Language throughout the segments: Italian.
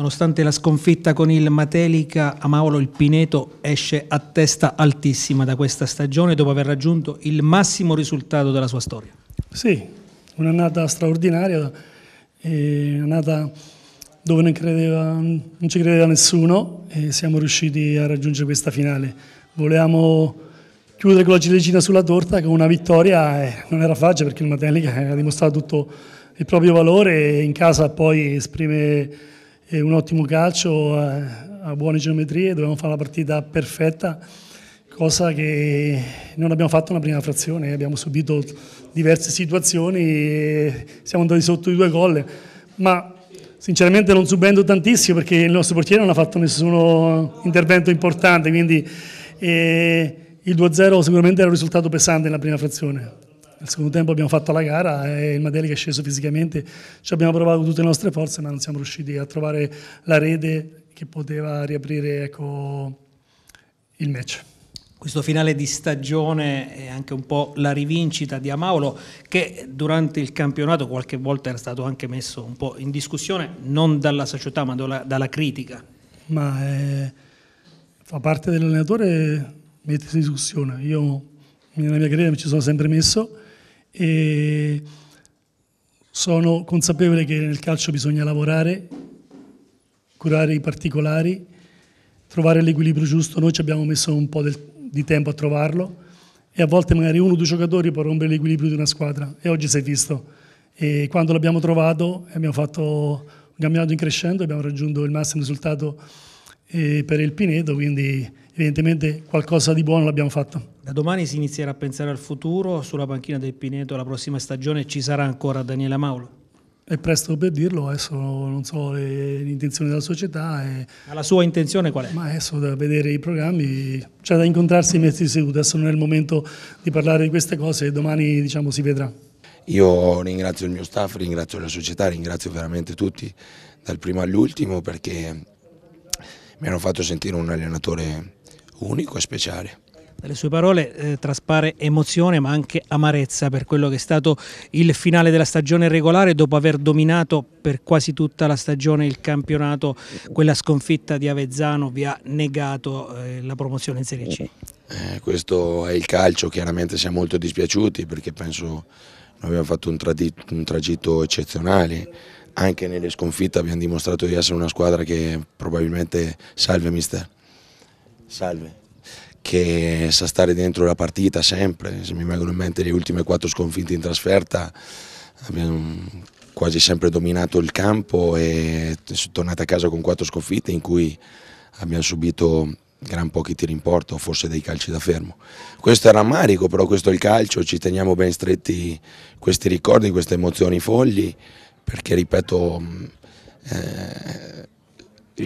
Nonostante la sconfitta con il Matelica, Amaolo il Pineto esce a testa altissima da questa stagione dopo aver raggiunto il massimo risultato della sua storia. Sì, un'annata straordinaria, un'annata dove non, credeva, non, ci credeva nessuno e siamo riusciti a raggiungere questa finale. Volevamo chiudere con la ciliegina sulla torta con una vittoria e eh, non era facile perché il Matelica eh, ha dimostrato tutto il proprio valore e in casa poi esprime e un ottimo calcio a buone geometrie, dovevamo fare la partita perfetta, cosa che non abbiamo fatto nella prima frazione, abbiamo subito diverse situazioni e siamo andati sotto i due gol, ma sinceramente non subendo tantissimo perché il nostro portiere non ha fatto nessun intervento importante, quindi eh, il 2-0 sicuramente era un risultato pesante nella prima frazione. Nel secondo tempo abbiamo fatto la gara e il Madeli è sceso fisicamente, ci abbiamo provato tutte le nostre forze ma non siamo riusciti a trovare la rete che poteva riaprire ecco, il match. Questo finale di stagione è anche un po' la rivincita di Amaulo che durante il campionato qualche volta era stato anche messo un po' in discussione, non dalla società ma dalla, dalla critica. Ma eh, fa parte dell'allenatore mettersi in discussione. Io nella mia carriera mi ci sono sempre messo e sono consapevole che nel calcio bisogna lavorare, curare i particolari, trovare l'equilibrio giusto. Noi ci abbiamo messo un po' del, di tempo a trovarlo e a volte magari uno o due giocatori può rompere l'equilibrio di una squadra e oggi si è visto. E quando l'abbiamo trovato abbiamo fatto un cambiamento in crescendo, abbiamo raggiunto il massimo risultato eh, per il Pineto, quindi evidentemente qualcosa di buono l'abbiamo fatto. Da domani si inizierà a pensare al futuro, sulla panchina del Pineto la prossima stagione ci sarà ancora Daniele Maulo? È presto per dirlo, adesso non so l'intenzione della società. È... La sua intenzione qual è? Ma adesso da vedere i programmi, c'è da incontrarsi in mezzo di seduta, adesso non è il momento di parlare di queste cose, domani diciamo, si vedrà. Io ringrazio il mio staff, ringrazio la società, ringrazio veramente tutti, dal primo all'ultimo, perché mi hanno fatto sentire un allenatore unico e speciale. Dalle sue parole eh, traspare emozione ma anche amarezza per quello che è stato il finale della stagione regolare dopo aver dominato per quasi tutta la stagione il campionato, quella sconfitta di Avezzano vi ha negato eh, la promozione in Serie C. Eh, eh questo è il calcio, chiaramente siamo molto dispiaciuti perché penso noi abbiamo fatto un, un tragitto eccezionale, anche nelle sconfitte abbiamo dimostrato di essere una squadra che probabilmente salve mister. Salve. Che sa stare dentro la partita sempre, se mi vengono in mente le ultime quattro sconfitte in trasferta, abbiamo quasi sempre dominato il campo e sono tornato a casa con quattro sconfitte in cui abbiamo subito gran pochi tiri in porto, forse dei calci da fermo. Questo è rammarico, però questo è il calcio, ci teniamo ben stretti questi ricordi, queste emozioni fogli, perché ripeto, mm, eh,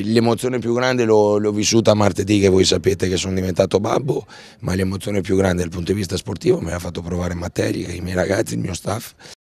l'emozione più grande l'ho, vissuta martedì che voi sapete che sono diventato babbo, ma l'emozione più grande dal punto di vista sportivo me l'ha fatto provare Materi, i miei ragazzi, il mio staff